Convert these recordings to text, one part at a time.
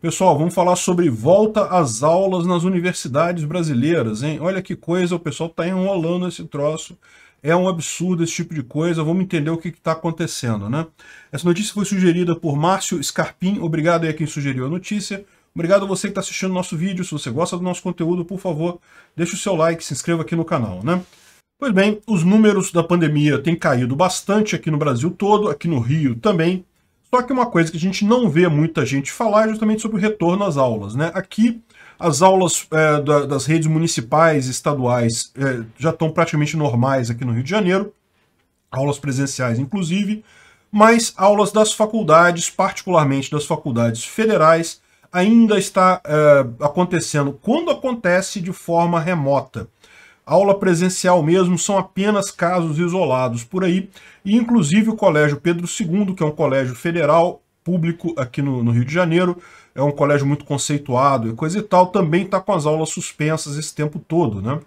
Pessoal, vamos falar sobre volta às aulas nas universidades brasileiras, hein? Olha que coisa, o pessoal está enrolando esse troço. É um absurdo esse tipo de coisa, vamos entender o que está acontecendo, né? Essa notícia foi sugerida por Márcio Scarpim, obrigado aí a quem sugeriu a notícia. Obrigado a você que está assistindo nosso vídeo, se você gosta do nosso conteúdo, por favor, deixe o seu like, se inscreva aqui no canal, né? Pois bem, os números da pandemia têm caído bastante aqui no Brasil todo, aqui no Rio também, só que uma coisa que a gente não vê muita gente falar é justamente sobre o retorno às aulas. Né? Aqui, as aulas é, da, das redes municipais e estaduais é, já estão praticamente normais aqui no Rio de Janeiro, aulas presenciais inclusive, mas aulas das faculdades, particularmente das faculdades federais, ainda está é, acontecendo, quando acontece de forma remota aula presencial mesmo, são apenas casos isolados por aí. E, inclusive, o Colégio Pedro II, que é um colégio federal público aqui no, no Rio de Janeiro, é um colégio muito conceituado e coisa e tal, também está com as aulas suspensas esse tempo todo, né?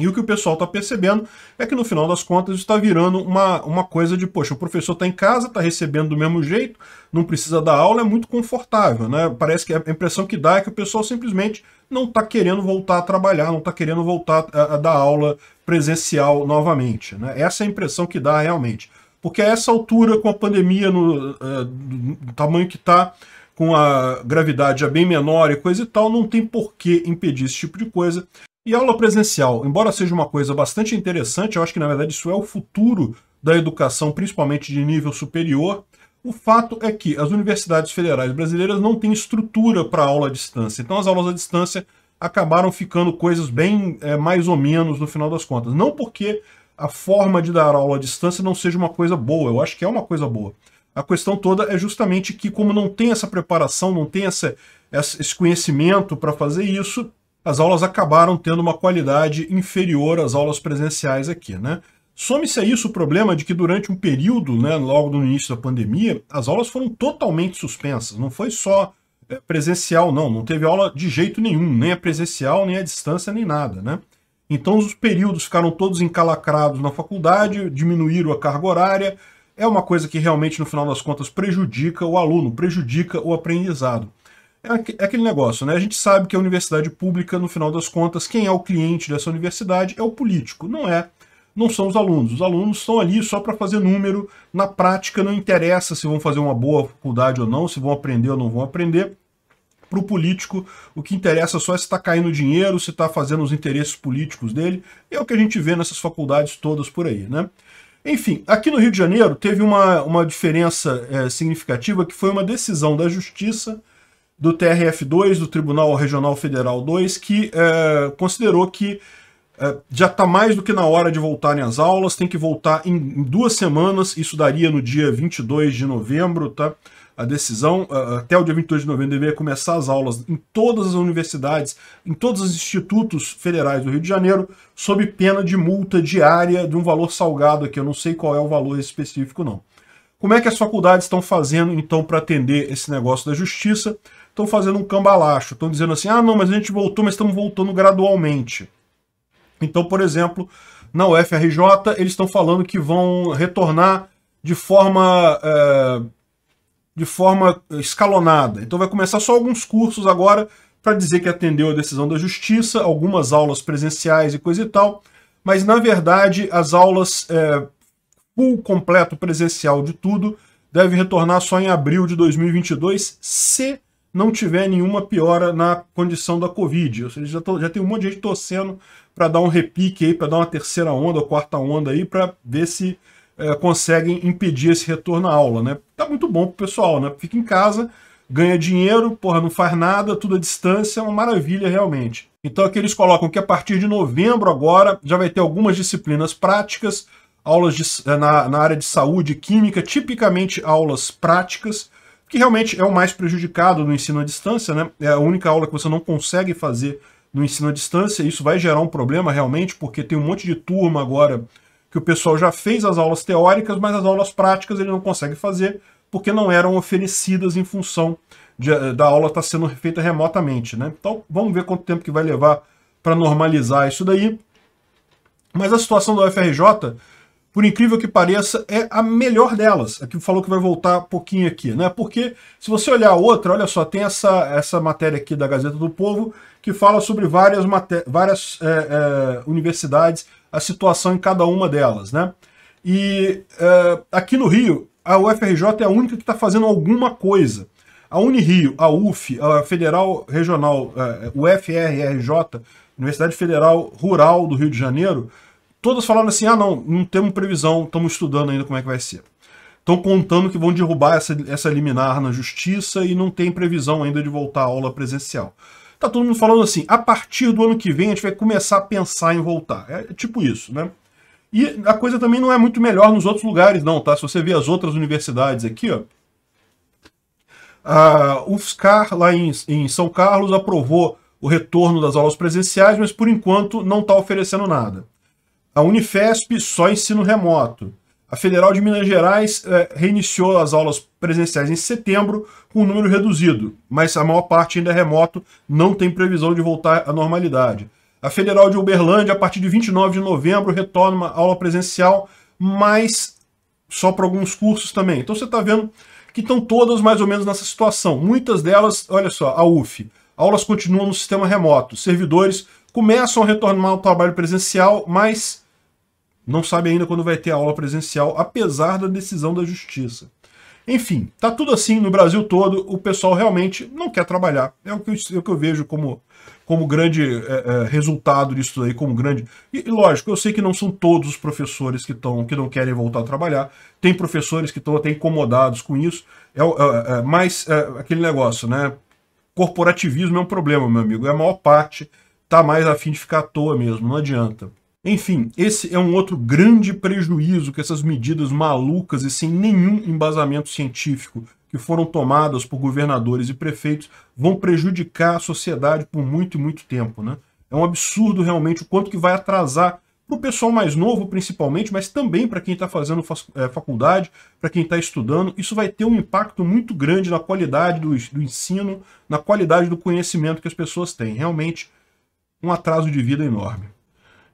E o que o pessoal está percebendo é que no final das contas está virando uma, uma coisa de, poxa, o professor está em casa, está recebendo do mesmo jeito, não precisa dar aula, é muito confortável, né? Parece que a impressão que dá é que o pessoal simplesmente não está querendo voltar a trabalhar, não está querendo voltar a, a, dar aula presencial novamente. Né? Essa é a impressão que dá realmente. Porque a essa altura, com a pandemia no, uh, do tamanho que está, com a gravidade já bem menor e coisa e tal, não tem por que impedir esse tipo de coisa. E aula presencial, embora seja uma coisa bastante interessante, eu acho que na verdade isso é o futuro da educação, principalmente de nível superior. O fato é que as universidades federais brasileiras não têm estrutura para aula à distância. Então as aulas à distância acabaram ficando coisas bem é, mais ou menos no final das contas. Não porque a forma de dar aula à distância não seja uma coisa boa, eu acho que é uma coisa boa. A questão toda é justamente que, como não tem essa preparação, não tem essa, esse conhecimento para fazer isso, as aulas acabaram tendo uma qualidade inferior às aulas presenciais aqui, né? Some-se a isso o problema de que durante um período, né, logo no início da pandemia, as aulas foram totalmente suspensas. Não foi só eh, presencial, não. Não teve aula de jeito nenhum, nem a presencial, nem a distância, nem nada, né? Então os períodos ficaram todos encalacrados na faculdade, diminuíram a carga horária. É uma coisa que realmente, no final das contas, prejudica o aluno, prejudica o aprendizado. É, é aquele negócio, né? A gente sabe que a universidade pública, no final das contas, quem é o cliente dessa universidade é o político, não é? Não são os alunos. Os alunos estão ali só para fazer número. Na prática, não interessa se vão fazer uma boa faculdade ou não, se vão aprender ou não vão aprender. Para o político, o que interessa só é se está caindo dinheiro, se está fazendo os interesses políticos dele. É o que a gente vê nessas faculdades todas por aí, né? Enfim, aqui no Rio de Janeiro teve uma, uma diferença é, significativa que foi uma decisão da justiça do TRF2, do Tribunal Regional Federal 2, que é, considerou que é, já está mais do que na hora de voltarem às aulas, tem que voltar em, em, duas semanas, isso daria no dia 22 de novembro, tá? A decisão, até o dia 22 de novembro, deveria começar as aulas em todas as universidades, em todos os institutos federais do Rio de Janeiro, sob pena de multa diária de um valor salgado aqui, eu não sei qual é o valor específico não. Como é que as faculdades estão fazendo, então, para atender esse negócio da justiça? estão fazendo um cambalacho, estão dizendo assim, ah, não, mas a gente voltou, mas estamos voltando gradualmente. Então, por exemplo, na UFRJ, eles estão falando que vão retornar de forma, é, de forma escalonada. Então vai começar só alguns cursos agora para dizer que atendeu a decisão da justiça, algumas aulas presenciais e coisa e tal, mas na verdade as aulas é, full completo presencial de tudo deve retornar só em abril de 2022, se não tiver nenhuma piora na condição da Covid. Ou seja, já, tô, já tem um monte de gente torcendo para dar um repique aí, para dar uma terceira onda ou quarta onda aí, para ver se é, conseguem impedir esse retorno à aula, né? Tá muito bom pro pessoal, né? Fica em casa, ganha dinheiro, porra, não faz nada, tudo à distância, é uma maravilha realmente. Então aqui eles colocam que a partir de novembro agora já vai ter algumas disciplinas práticas, aulas de, eh, na, na área de saúde e química, tipicamente aulas práticas, que realmente é o mais prejudicado no ensino à distância, né? É a única aula que você não consegue fazer no ensino à distância, isso vai gerar um problema realmente, porque tem um monte de turma agora que o pessoal já fez as aulas teóricas, mas as aulas práticas ele não consegue fazer, porque não eram oferecidas em função de, eh, da aula estar tá sendo feita remotamente. Né? Então vamos ver quanto tempo que vai levar para normalizar isso daí. Mas a situação da UFRJ por incrível que pareça, é a melhor delas. Aqui é falou que vai voltar pouquinho aqui, né? Porque se você olhar a outra, olha só, tem essa, essa matéria aqui da Gazeta do Povo que fala sobre várias, várias é, é, universidades, a situação em cada uma delas, né? E é, aqui no Rio, a UFRJ é a única que está fazendo alguma coisa. A Unirio, a UF, a Federal Regional, a é, UFRRJ, Universidade Federal Rural do Rio de Janeiro, todas falaram assim, ah não, não temos previsão, estamos estudando ainda como é que vai ser. Estão contando que vão derrubar essa, essa liminar na justiça e não tem previsão ainda de voltar à aula presencial. Tá todo mundo falando assim, a partir do ano que vem a gente vai começar a pensar em voltar. É, é tipo isso, né? E a coisa também não é muito melhor nos outros lugares não, tá? Se você vê as outras universidades aqui, ó, a UFSCar, lá em, em São Carlos, aprovou o retorno das aulas presenciais, mas por enquanto não está oferecendo nada. A Unifesp, só ensino remoto. A Federal de Minas Gerais é, reiniciou as aulas presenciais em setembro com um número reduzido, mas a maior parte ainda é remoto, não tem previsão de voltar à normalidade. A Federal de Uberlândia, a partir de 29 de novembro, retorna uma aula presencial, mas só para alguns cursos também. Então você está vendo que estão todas mais ou menos nessa situação. Muitas delas, olha só, a UF. Aulas continuam no sistema remoto. Servidores começam a retornar ao trabalho presencial, mas não sabe ainda quando vai ter aula presencial, apesar da decisão da justiça. Enfim, tá tudo assim no Brasil todo, o pessoal realmente não quer trabalhar. É o que eu, é o que eu vejo como, como grande é, é, resultado disso aí, como grande. E, lógico, eu sei que não são todos os professores que, estão que não querem voltar a trabalhar. Tem professores que estão até incomodados com isso. É, é, é mais é, aquele negócio, né? Corporativismo é um problema, meu amigo. É a maior parte, tá mais afim de ficar à toa mesmo, não adianta. Enfim, esse é um outro grande prejuízo que essas medidas malucas e sem nenhum embasamento científico que foram tomadas por governadores e prefeitos vão prejudicar a sociedade por muito e muito tempo. Né? É um absurdo realmente o quanto que vai atrasar para o pessoal mais novo, principalmente, mas também para quem está fazendo eh, faculdade, para quem está estudando, isso vai ter um impacto muito grande na qualidade do, do, ensino, na qualidade do conhecimento que as pessoas têm. Realmente, um atraso de vida enorme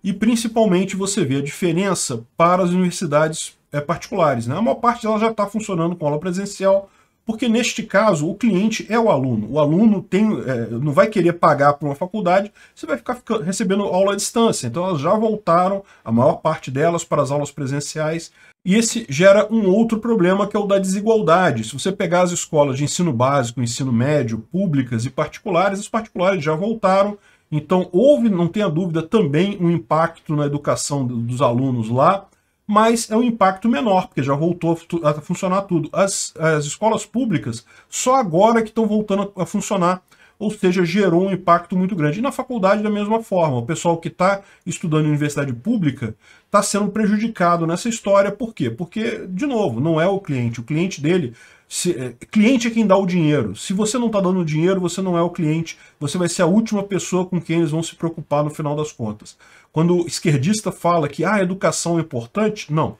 e principalmente você vê a diferença para as universidades é, particulares. Né? A maior parte delas já está funcionando com aula presencial, porque neste caso o cliente é o aluno. O aluno tem, é, não vai querer pagar para uma faculdade, você vai ficar recebendo aula à distância. Então elas já voltaram, a maior parte delas, para as aulas presenciais. E esse gera um outro problema que é o da desigualdade. Se você pegar as escolas de ensino básico, ensino médio, públicas e particulares, os particulares já voltaram então houve, não tenha dúvida, também um impacto na educação dos alunos lá, mas é um impacto menor, porque já voltou a funcionar tudo. As, as escolas públicas só agora que estão voltando a funcionar ou seja, gerou um impacto muito grande. E na faculdade, da mesma forma, o pessoal que está estudando em universidade pública está sendo prejudicado nessa história. Por quê? Porque, de novo, não é o cliente. O cliente dele. Se, é, cliente é quem dá o dinheiro. Se você não está dando dinheiro, você não é o cliente. Você vai ser a última pessoa com quem eles vão se preocupar no final das contas. Quando o esquerdista fala que ah, a educação é importante, não.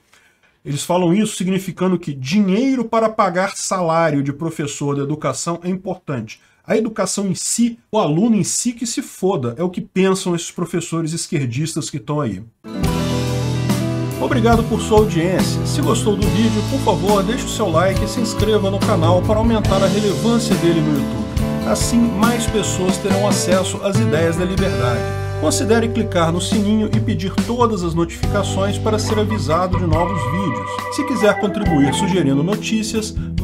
Eles falam isso significando que dinheiro para pagar salário de professor da educação é importante. A educação em si, o aluno em si que se foda, é o que pensam esses professores esquerdistas que estão aí. Obrigado por sua audiência. Se gostou do vídeo, por favor, deixe o seu like e se inscreva no canal para aumentar a relevância dele no YouTube. Assim, mais pessoas terão acesso às ideias da liberdade. Considere clicar no sininho e pedir todas as notificações para ser avisado de novos vídeos. Se quiser contribuir sugerindo notícias,